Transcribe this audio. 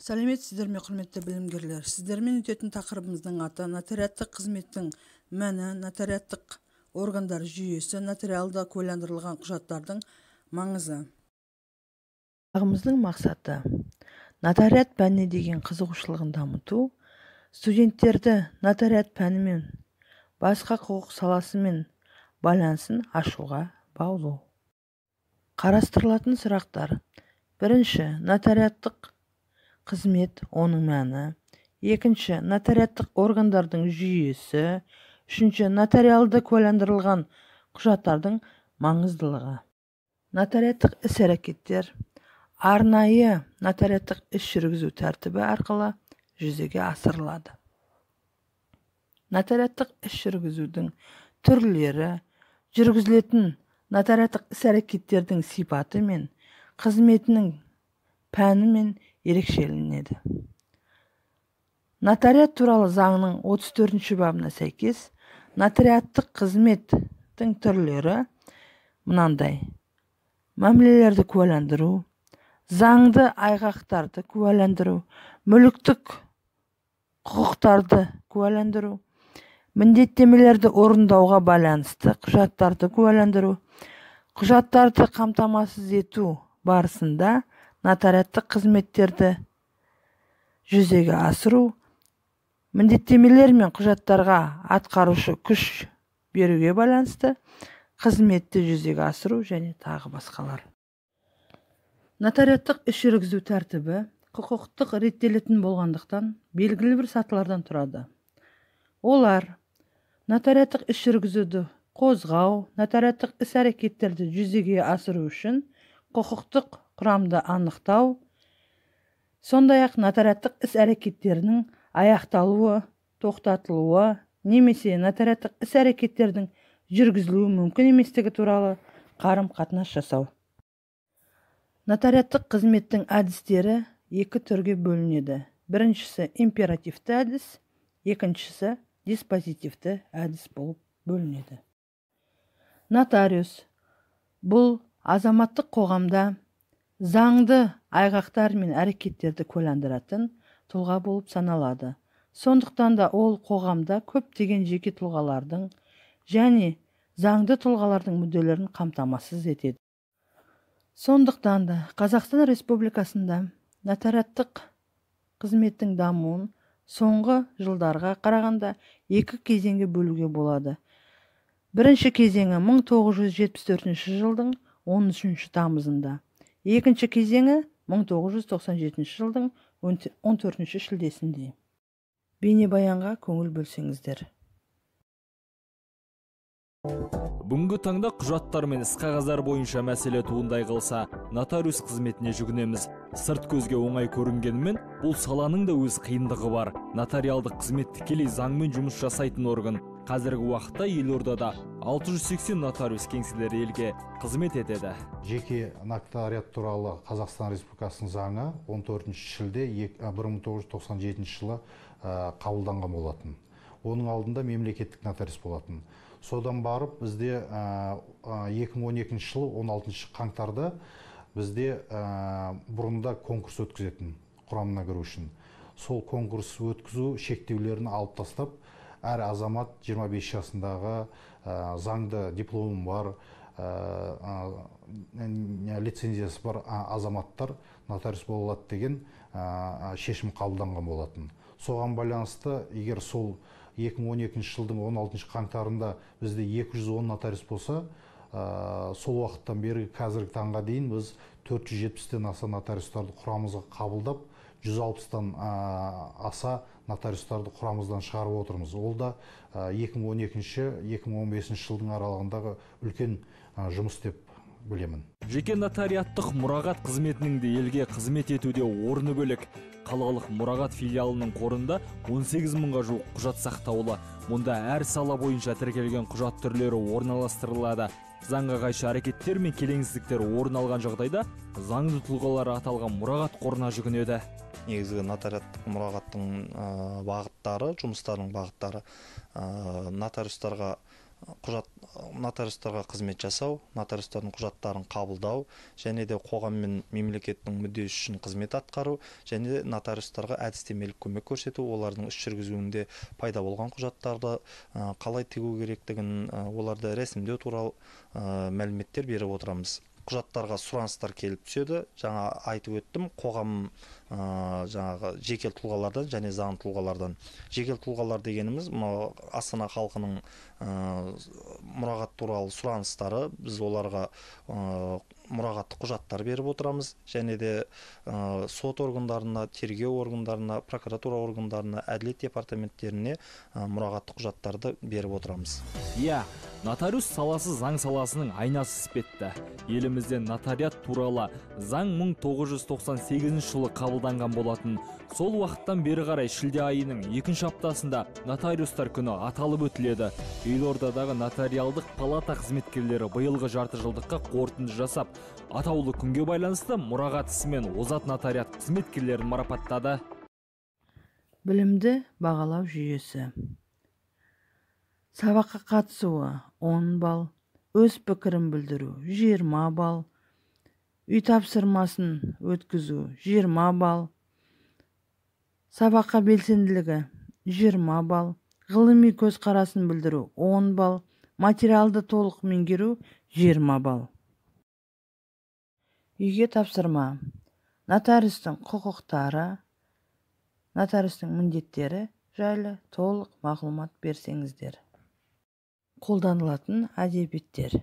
сәлеметсіздер ме құрметті білімгерлер сіздермен өтетін тақырыбымыздың аты нотариаттық қызметтің мәні нотариаттық органдар жүйесі нотариалды куәландырылған құжаттардың маңызы бағымыздың мақсаты нотариат пәніне деген қызығушылығын дамыту студенттерді нотариат пәнімен басқа құқық саласымен байланысын ашуға баулу қарастырылатын сұрақтар бірінші нотариаттық қызмет оның мәні екінші нотариаттық органдардың жүйесі үшінші нотариалды куәландырылған құжаттардың маңыздылығы нотариаттық іс әрекеттер арнайы нотариаттық іс жүргізу тәртібі арқылы жүзеге асырылады нотариаттық іс жүргізудің түрлері жүргізілетін нотариаттық іс әрекеттердің сипаты мен қызметінің пәні мен ерекшелінеді. нотариат туралы заңның 34 төртінші бабына сәйкес нотариаттық қызметтің түрлері мынандай мәмілелерді куәландыру заңды айғақтарды куәландыру мүліктік құқықтарды куәландыру міндеттемелерді орындауға байланысты құжаттарды куәландыру құжаттарды қамтамасыз ету барысында нотариаттық қызметтерді жүзеге асыру міндеттемелер мен құжаттарға атқарушы күш беруге байланысты қызметті жүзеге асыру және тағы басқалар нотариаттық іс жүргізу тәртібі құқықтық реттелетін болғандықтан белгілі бір сатылардан тұрады олар нотариаттық іс жүргізуді қозғау нотариаттық іс әрекеттерді жүзеге асыру үшін құқықтық құрамды анықтау сондай ақ нотариаттық іс әрекеттерінің аяқталуы тоқтатылуы немесе нотариаттық іс әрекеттердің жүргізілуі мүмкін еместігі туралы қарым қатынас жасау нотариаттық қызметтің әдістері екі түрге бөлінеді біріншісі императивті әдіс екіншісі диспозитивті әдіс болып бөлінеді нотариус бұл азаматтық қоғамда заңды айғақтар мен әрекеттерді куәландыратын тұлға болып саналады сондықтан да ол қоғамда көптеген жеке тұлғалардың және заңды тұлғалардың мүдделерін қамтамасыз етеді сондықтан да қазақстан республикасында нотариаттық қызметтің дамуын соңғы жылдарға қарағанда екі кезеңге бөлуге болады бірінші кезеңі 1974 жылдың 13 тамызында екінші кезеңі 1997 жылдың 14 шілдесінде бейнебаянға көңіл бөлсеңіздер бүгінгі таңда құжаттар мен іс қағаздар бойынша мәселе туындай қалса нотариус қызметіне жүгінеміз сырт көзге оңай көрінгенімен бұл саланың да өз қиындығы бар нотариалдық қызмет тікелей заңмен жұмыс жасайтын орган қазіргі уақытта елордада 680 нотариус кеңселері елге қызмет етеді жеке нотариат туралы қазақстан республикасының заңы 14 шілде 1997 жылы қабылданған болатын оның алдында мемлекеттік нотариус болатын содан барып бізде 2012 жылы 16 қаңтарда бізде бұрында конкурс өткізетін құрамына кіру үшін сол конкурс өткізу шектеулерін алып тастап әр азамат 25 жасындағы заңды дипломы бар лицензиясы бар азаматтар нотариус бола алады деген шешім қабылданған болатын соған байланысты егер сол 2012 жылдың 16 қаңтарында бізде 210 нотариус болса сол уақыттан бері қазіргі таңға дейін біз 470-тен аса нотариустарды құрамымызға қабылдап 160-тан аса нотариустарды құрамымыздан шығарып отырмыз ол да 2012-2015 жылдың аралығындағы үлкен жұмыс деп білемін жеке нотариаттық мұрағат қызметінің де елге қызмет етуде орны бөлек қалалық мұрағат филиалының қорында 18 мыңға жуық құжат сақтаулы мұнда әр сала бойынша тіркелген құжат түрлері орналастырылады заңға қайшы әрекеттер мен келеңсіздіктер орын алған жағдайда заңды тұлғалар аталған мұрағат қорына жүгінеді негізгі нотариаттық мұрағаттың бағыттары жұмыстарының бағыттары нотариустарға құжат нотариустарға қызмет жасау нотариустардың құжаттарын қабылдау және де қоғам мен мемлекеттің мүддесі үшін қызмет атқару және де нотариустарға әдістемелік көмек көрсету олардың іс жүргізуінде пайда болған құжаттарды қалай тігу керектігін оларды рәсімдеу туралы мәліметтер беріп отырамыз құжаттарға сұраныстар келіп түседі жаңа айтып өттім қоғам ә, жаңағы жеке тұлғалардан және заңды тұлғалардан жеке тұлғалар дегеніміз мынау астана халқының ә, мұрағат туралы сұраныстары біз оларға ә, мұрағаттық құжаттар беріп отырамыз және де ә, сот органдарына тергеу органдарына прокуратура органдарына әділет департаменттеріне ә, мұрағаттық құжаттарды беріп отырамыз иә нотариус саласы заң саласының айнасы іспетті елімізде нотариат туралы заң 1998 жылы қабылданған болатын сол уақыттан бері қарай шілде айының екінші аптасында нотариустар күні аталып өтіледі елордадағы нотариалдық палата қызметкерлері биылғы жарты жылдыққа қорытынды жасап атаулы күнге байланысты мұрағат ісімен озат нотариат қызметкерлерін марапаттады білімді бағалау жүйесі сабаққа қатысуы он балл өз пікірін білдіру жиырма балл үй тапсырмасын өткізу жиырма балл сабаққа белсенділігі жиырма балл ғылыми көзқарасын білдіру он балл материалды толық меңгеру жиырма балл үйге тапсырма нотариустың құқықтары нотариустың міндеттері жайлы толық мағлұмат берсеңіздер қолданылатын әдебиеттер